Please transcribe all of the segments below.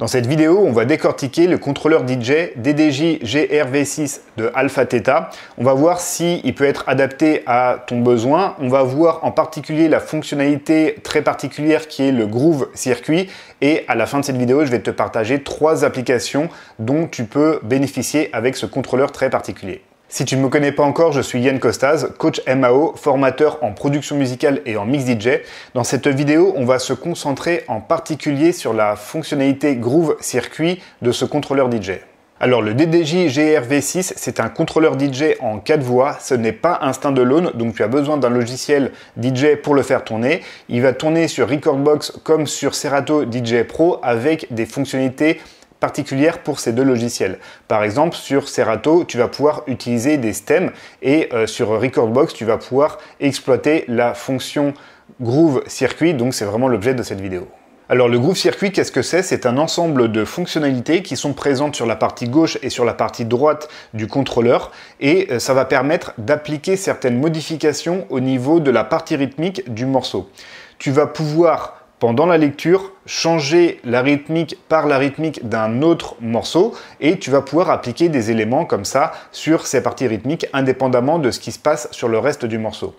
Dans cette vidéo, on va décortiquer le contrôleur DJ DDJ GRV6 de Alpha Theta. On va voir s'il peut être adapté à ton besoin. On va voir en particulier la fonctionnalité très particulière qui est le Groove Circuit. Et à la fin de cette vidéo, je vais te partager trois applications dont tu peux bénéficier avec ce contrôleur très particulier. Si tu ne me connais pas encore, je suis Yann Costaz, coach MAO, formateur en production musicale et en mix DJ. Dans cette vidéo, on va se concentrer en particulier sur la fonctionnalité Groove Circuit de ce contrôleur DJ. Alors le DDJ GRV6, c'est un contrôleur DJ en 4 voix, ce n'est pas un standalone, donc tu as besoin d'un logiciel DJ pour le faire tourner. Il va tourner sur Recordbox comme sur Serato DJ Pro avec des fonctionnalités particulière pour ces deux logiciels. Par exemple, sur Serato, tu vas pouvoir utiliser des stems et euh, sur Recordbox, tu vas pouvoir exploiter la fonction groove circuit, donc c'est vraiment l'objet de cette vidéo. Alors le Groove Circuit, qu'est-ce que c'est C'est un ensemble de fonctionnalités qui sont présentes sur la partie gauche et sur la partie droite du contrôleur et euh, ça va permettre d'appliquer certaines modifications au niveau de la partie rythmique du morceau. Tu vas pouvoir pendant la lecture, changer la rythmique par la rythmique d'un autre morceau et tu vas pouvoir appliquer des éléments comme ça sur ces parties rythmiques indépendamment de ce qui se passe sur le reste du morceau.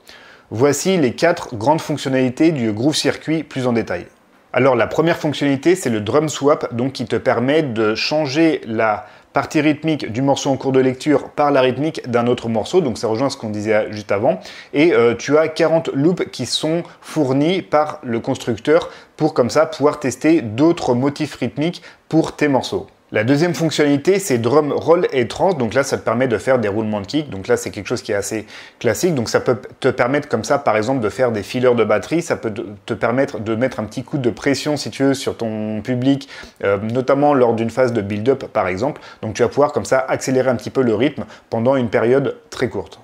Voici les quatre grandes fonctionnalités du Groove Circuit plus en détail. Alors la première fonctionnalité, c'est le drum swap, donc qui te permet de changer la partie rythmique du morceau en cours de lecture par la rythmique d'un autre morceau, donc ça rejoint ce qu'on disait juste avant, et euh, tu as 40 loops qui sont fournis par le constructeur pour comme ça pouvoir tester d'autres motifs rythmiques pour tes morceaux. La deuxième fonctionnalité, c'est drum roll et trance. Donc là, ça te permet de faire des roulements de kick. Donc là, c'est quelque chose qui est assez classique. Donc ça peut te permettre comme ça, par exemple, de faire des fileurs de batterie. Ça peut te permettre de mettre un petit coup de pression, si tu veux, sur ton public, euh, notamment lors d'une phase de build-up, par exemple. Donc tu vas pouvoir comme ça accélérer un petit peu le rythme pendant une période très courte.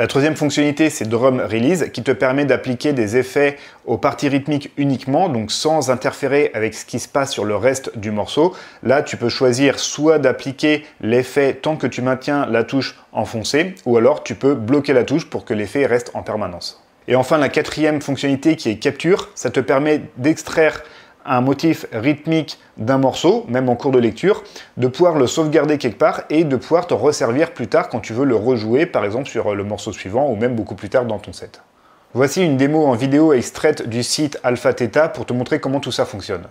La troisième fonctionnalité, c'est Drum Release, qui te permet d'appliquer des effets aux parties rythmiques uniquement, donc sans interférer avec ce qui se passe sur le reste du morceau. Là, tu peux choisir soit d'appliquer l'effet tant que tu maintiens la touche enfoncée, ou alors tu peux bloquer la touche pour que l'effet reste en permanence. Et enfin, la quatrième fonctionnalité qui est capture, ça te permet d'extraire un motif rythmique d'un morceau, même en cours de lecture, de pouvoir le sauvegarder quelque part et de pouvoir te resservir plus tard quand tu veux le rejouer, par exemple sur euh, le morceau suivant ou même beaucoup plus tard dans ton set. Voici une démo en vidéo extraite du site Alpha Theta pour te montrer comment tout ça fonctionne.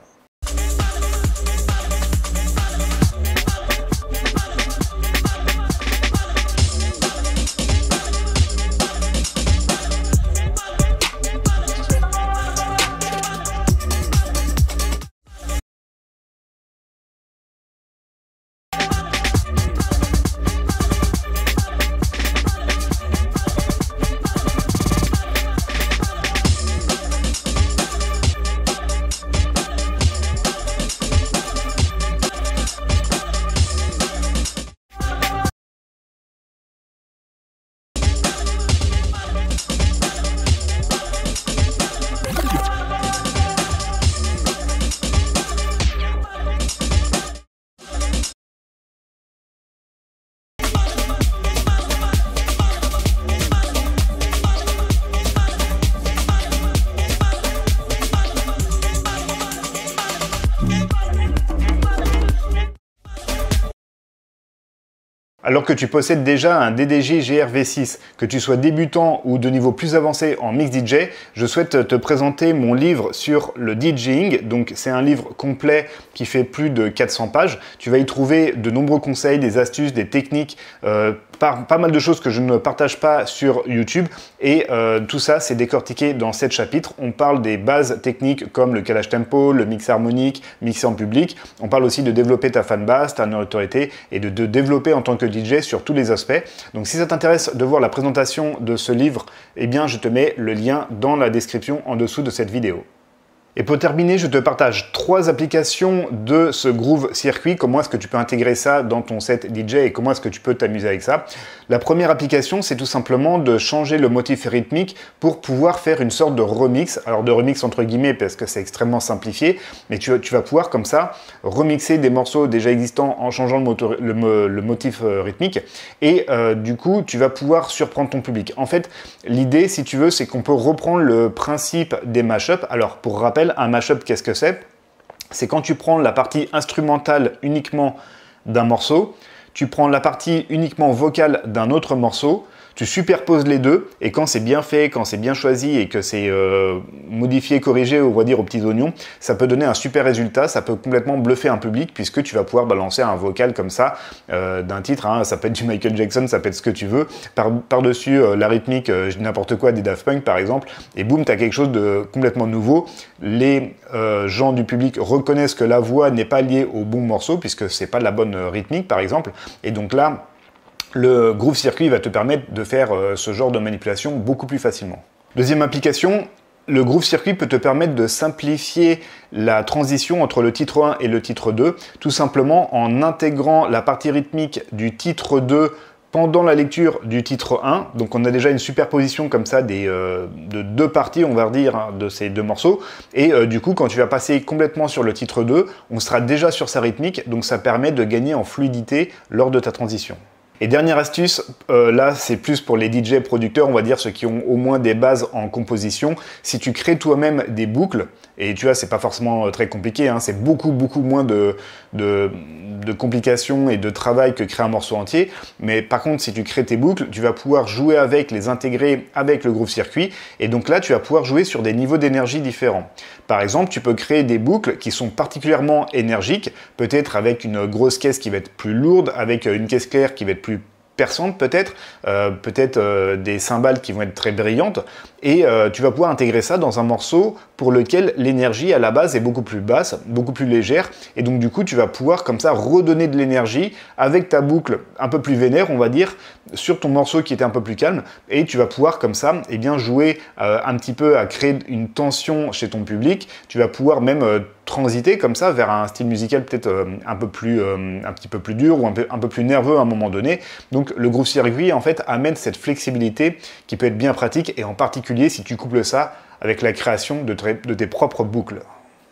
Alors que tu possèdes déjà un DDG GRV6, que tu sois débutant ou de niveau plus avancé en mix DJ, je souhaite te présenter mon livre sur le DJing. Donc c'est un livre complet qui fait plus de 400 pages. Tu vas y trouver de nombreux conseils, des astuces, des techniques, euh, pas mal de choses que je ne partage pas sur YouTube. Et euh, tout ça, c'est décortiqué dans 7 chapitres. On parle des bases techniques comme le calage tempo, le mix harmonique, mixer en public. On parle aussi de développer ta fanbase, ta autorité et de, de développer en tant que DJ sur tous les aspects. Donc si ça t'intéresse de voir la présentation de ce livre, eh bien je te mets le lien dans la description en dessous de cette vidéo. Et pour terminer, je te partage trois applications de ce Groove Circuit. Comment est-ce que tu peux intégrer ça dans ton set DJ et comment est-ce que tu peux t'amuser avec ça La première application, c'est tout simplement de changer le motif rythmique pour pouvoir faire une sorte de remix. Alors de remix entre guillemets parce que c'est extrêmement simplifié, mais tu, vas pouvoir comme ça remixer des morceaux déjà existants en changeant le, le, motif euh, rythmique. Et euh, du coup, tu vas pouvoir surprendre ton public. En fait, l'idée, si tu veux, c'est qu'on peut reprendre le principe des mashups. Alors pour rappel, un mashup, qu'est-ce que c'est C'est quand tu prends la partie instrumentale uniquement d'un morceau, tu prends la partie uniquement vocale d'un autre morceau, tu superposes les deux, et quand c'est bien fait, quand c'est bien choisi et que c'est euh, modifié, corrigé, on va dire aux petits oignons, ça peut donner un super résultat, ça peut complètement bluffer un public puisque tu vas pouvoir balancer un vocal comme ça euh, d'un titre, hein, ça peut être du Michael Jackson, ça peut être ce que tu veux, par-dessus euh, la rythmique, n'importe quoi, des Daft Punk par exemple, et boum, tu as quelque chose de complètement nouveau. Les gens du public reconnaissent que la voix n'est pas liée au bon morceau puisque c'est pas de la bonne rythmique par exemple, et donc là, le Groove Circuit va te permettre de faire euh, ce genre de manipulation beaucoup plus facilement. Deuxième application, le Groove Circuit peut te permettre de simplifier la transition entre le titre 1 et le titre 2, tout simplement en intégrant la partie rythmique du titre 2 pendant la lecture du titre 1. Donc on a déjà une superposition comme ça des, euh, de deux parties, on va dire, hein, de ces deux morceaux. Et euh, du coup, quand tu vas passer complètement sur le titre 2, on sera déjà sur sa rythmique, donc ça permet de gagner en fluidité lors de ta transition. Et dernière astuce, euh, là c'est plus pour les DJ producteurs, on va dire ceux qui ont au moins des bases en composition. Si tu crées toi-même des boucles, et tu vois c'est pas forcément euh, très compliqué, hein, c'est beaucoup beaucoup moins de, de, complications et de travail que créer un morceau entier. Mais par contre si tu crées tes boucles, tu vas pouvoir jouer avec, les intégrer avec le groupe circuit. Et donc là tu vas pouvoir jouer sur des niveaux d'énergie différents. Par exemple tu peux créer des boucles qui sont particulièrement énergiques, peut-être avec une grosse caisse qui va être plus lourde, avec euh, une caisse claire qui va être plus peut-être, euh, peut-être euh, des cymbales qui vont être très brillantes, et euh, tu vas pouvoir intégrer ça dans un morceau pour lequel l'énergie à la base est beaucoup plus basse, beaucoup plus légère, et donc du coup tu vas pouvoir comme ça redonner de l'énergie avec ta boucle un peu plus vénère, on va dire, sur ton morceau qui était un peu plus calme, et tu vas pouvoir comme ça et eh bien, jouer un petit peu à créer une tension chez ton public, tu vas pouvoir même transiter comme ça vers un style musical peut-être euh, un peu plus euh, petit peu plus dur ou un peu, peu plus nerveux à un moment donné. Donc le groove circuit en fait amène cette flexibilité qui peut être bien pratique et en particulier si tu couples ça avec la création de tes propres boucles.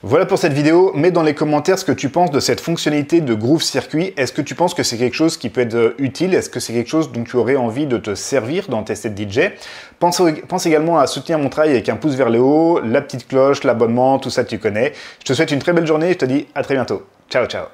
Voilà pour cette vidéo, mets dans les commentaires ce que tu penses de cette fonctionnalité de Groove Circuit. Est-ce que tu penses que c'est quelque chose qui peut être euh, utile Est-ce que c'est quelque chose dont tu aurais envie de te servir dans tes sets DJ pense, pense également à soutenir mon travail avec un pouce vers le haut, la petite cloche, l'abonnement, tout ça tu connais. Je te souhaite une très belle journée et je te dis à très bientôt. Ciao ciao